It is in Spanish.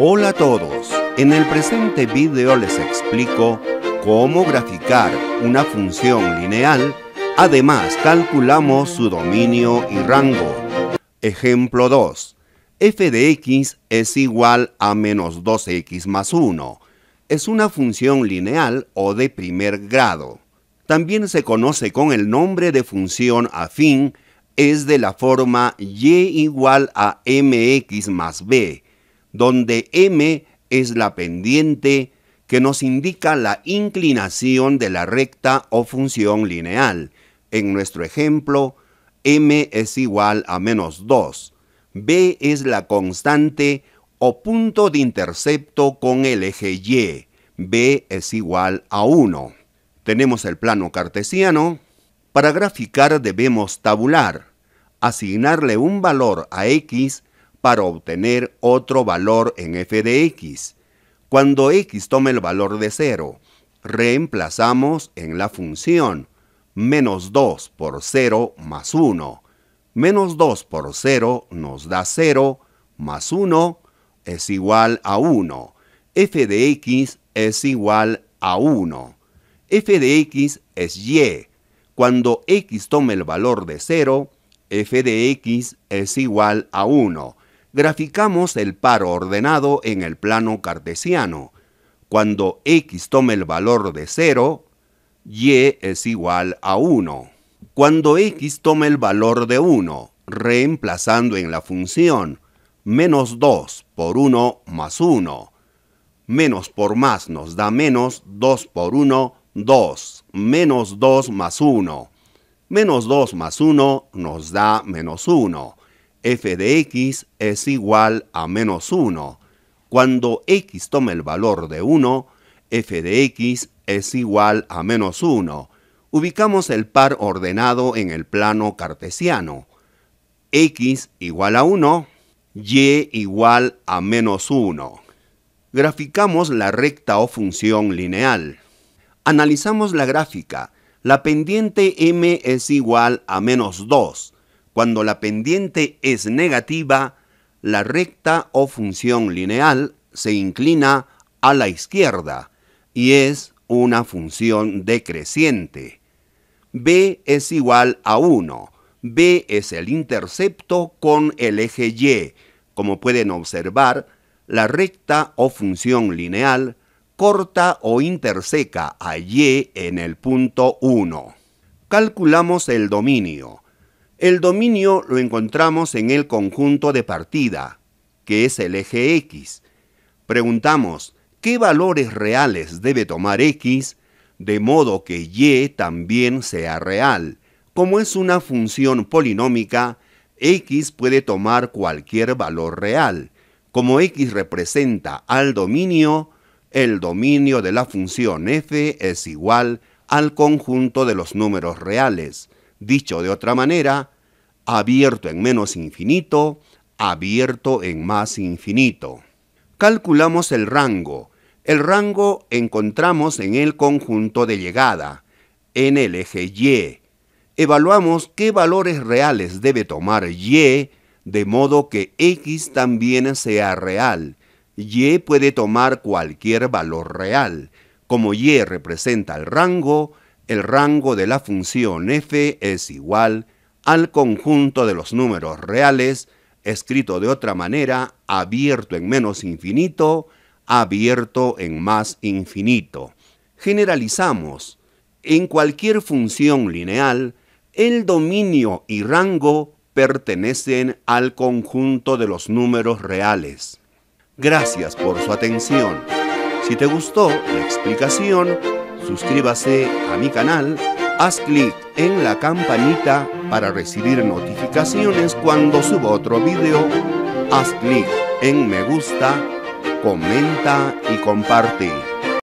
Hola a todos. En el presente video les explico cómo graficar una función lineal. Además, calculamos su dominio y rango. Ejemplo 2. f de x es igual a menos 2x más 1. Es una función lineal o de primer grado. También se conoce con el nombre de función afín, es de la forma y igual a mx más b donde M es la pendiente que nos indica la inclinación de la recta o función lineal. En nuestro ejemplo, m es igual a menos 2. b es la constante o punto de intercepto con el eje y. b es igual a 1. Tenemos el plano cartesiano. Para graficar debemos tabular, asignarle un valor a x para obtener otro valor en f de x. Cuando x toma el valor de 0, reemplazamos en la función menos 2 por 0 más 1. Menos 2 por 0 nos da 0 más 1 es igual a 1. f de x es igual a 1. f de x es y. Cuando x toma el valor de 0, f de x es igual a 1 graficamos el par ordenado en el plano cartesiano. Cuando x tome el valor de 0, y es igual a 1. Cuando x tome el valor de 1, reemplazando en la función menos 2 por 1 más 1. Menos por más nos da menos 2 por 1, 2. Menos 2 más 1. Menos 2 más 1 nos da menos 1 f de x es igual a menos 1. Cuando x toma el valor de 1, f de x es igual a menos 1. Ubicamos el par ordenado en el plano cartesiano. x igual a 1, y igual a menos 1. Graficamos la recta o función lineal. Analizamos la gráfica. La pendiente m es igual a menos 2 cuando la pendiente es negativa, la recta o función lineal se inclina a la izquierda y es una función decreciente. B es igual a 1. B es el intercepto con el eje Y. Como pueden observar, la recta o función lineal corta o interseca a Y en el punto 1. Calculamos el dominio. El dominio lo encontramos en el conjunto de partida, que es el eje X. Preguntamos, ¿qué valores reales debe tomar X? De modo que Y también sea real. Como es una función polinómica, X puede tomar cualquier valor real. Como X representa al dominio, el dominio de la función f es igual al conjunto de los números reales. Dicho de otra manera, abierto en menos infinito, abierto en más infinito. Calculamos el rango. El rango encontramos en el conjunto de llegada, en el eje Y. Evaluamos qué valores reales debe tomar Y, de modo que X también sea real. Y puede tomar cualquier valor real. Como Y representa el rango, el rango de la función f es igual al conjunto de los números reales, escrito de otra manera, abierto en menos infinito, abierto en más infinito. Generalizamos. En cualquier función lineal, el dominio y rango pertenecen al conjunto de los números reales. Gracias por su atención. Si te gustó la explicación, suscríbase a mi canal, haz clic en la campanita para recibir notificaciones cuando subo otro video, haz clic en me gusta, comenta y comparte.